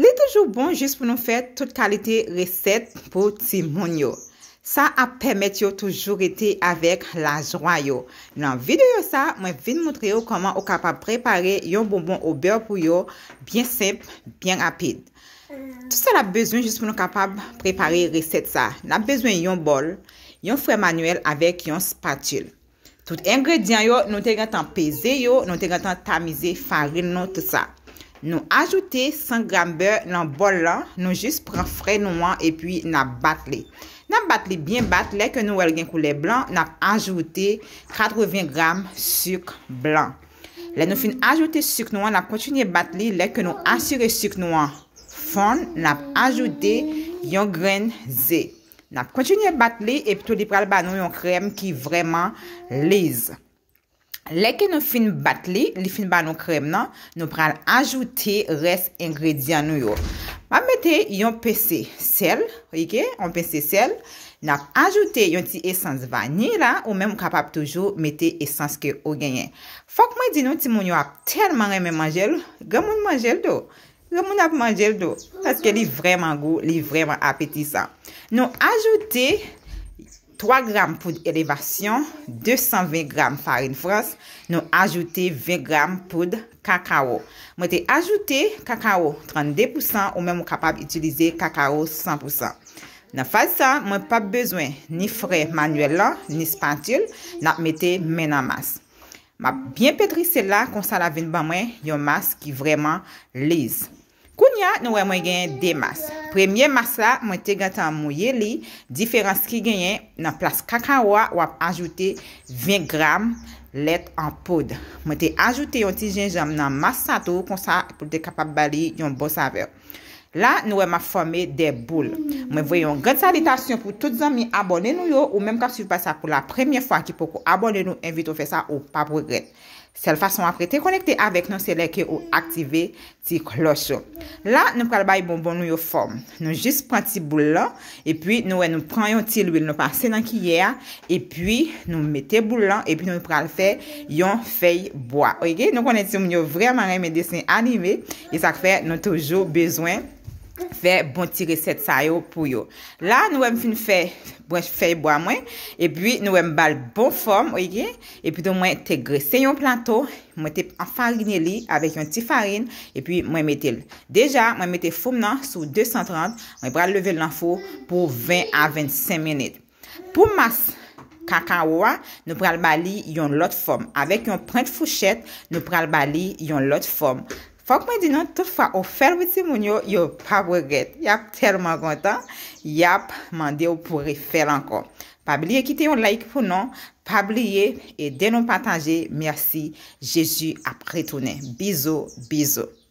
Li toujou bon jist pou nou fet tout kalite resept pou ti moun yo. Sa ap pemet yo toujou rete avek la jwa yo. Nan vide yo sa, mwen vin moutre yo koman ou kapap prepare yon bonbon ou beur pou yo. Bien semp, bien apid. Tout sa la bezwen jist pou nou kapap prepare resept sa. La bezwen yon bol, yon fre manuel avek yon spatul. Tout engredyan yo nou te gantan peze yo, nou te gantan tamize farin nou tout sa. Nou ajoute 5 gram beur nan bol lan, nou jist pran fre nou an epwi nan bat li. Nan bat li byen bat, leke nou wel gen koule blan, nan ajoute 80 gram suk blan. Le nou fin ajoute suk nou an, nan kontinye bat li, leke nou asyre suk nou an fon, nan ajoute yon gren ze. Nan kontinye bat li, epi tout li pral ba nou yon krem ki vreman leze. Lèke nou fin bat li, li fin ba nou krem nan, nou pral ajoute res ingredyant nou yo. Mwen mette yon pesè sel, oike, yon pesè sel, nan ajoute yon ti esans vani la, ou men mwen kapap toujou mette esans ke o genyen. Fok mwen di nou ti moun yo ak telman reme manjel, gen moun manjel do, gen moun ap manjel do, aske li vreman go, li vreman apetisan. Nou ajoute... 3 gram poudre elevasyon, 220 gram farine frans, nou ajoute 20 gram poudre kakao. Mwen te ajoute kakao 32% ou mwen mwen kapab itilize kakao 100%. Nan fasa, mwen pa bezwen ni fre manuel lan, ni spantil, nan mwen te menan mas. Mwen bien petri sel la konsa la ven ban mwen yon mas ki vreman lez. Kou nya nou wè mwen genyen de mas. Premye mas la mwen te genyen tan mwen ye li. Diferans ki genyen nan plas kakawa wap ajoute 20 gram let an pod. Mwen te ajoute yon ti jenjam nan mas sato kon sa pou te kapab bali yon bon save. La nou wè mwen fomey de boule. Mwen vwe yon gret salitasyon pou tout zanmi abone nou yo ou menm kap suiv pa sa pou la premye fwa ki pou kou abone nou envito fe sa ou pa pou gret. Sel fason apre te konekte avek nou se leke ou aktive ti klochon. La nou pral bay bonbon nou yo form. Nou jist pran ti boulan e pi nou wè nou pran yon ti lwil nou pranse nan kiyea e pi nou mette boulan e pi nou pral fe yon fey boya. Oye, nou konen ti yon myo vreman reme desin animé e sak fe nou tojo bezwen. Fè bon ti resept sa yo pou yo. La nou wèm fin fè, bwen fèy bwa mwen, epi nou wèm bal bon fòm, oye, epi do mwen te gre se yon planto, mwen te enfarine li avè yon ti farine, epi mwen metel. Deja, mwen metel fòm nan sou 230, mwen pral leve lan fò pou 20 a 25 menit. Pou mas kakawwa, nou pral bali yon lot fòm. Avè yon print fouchet, nou pral bali yon lot fòm. Fok mwen di nan, tout fwa ou fèl biti moun yo, yo pa breget. Yap, terman gontan. Yap, mande ou pou refèl ankon. Pa blye, kite yon like pou nan. Pa blye, e denon patanje. Mersi, jeji ap retounen. Bizo, bizo.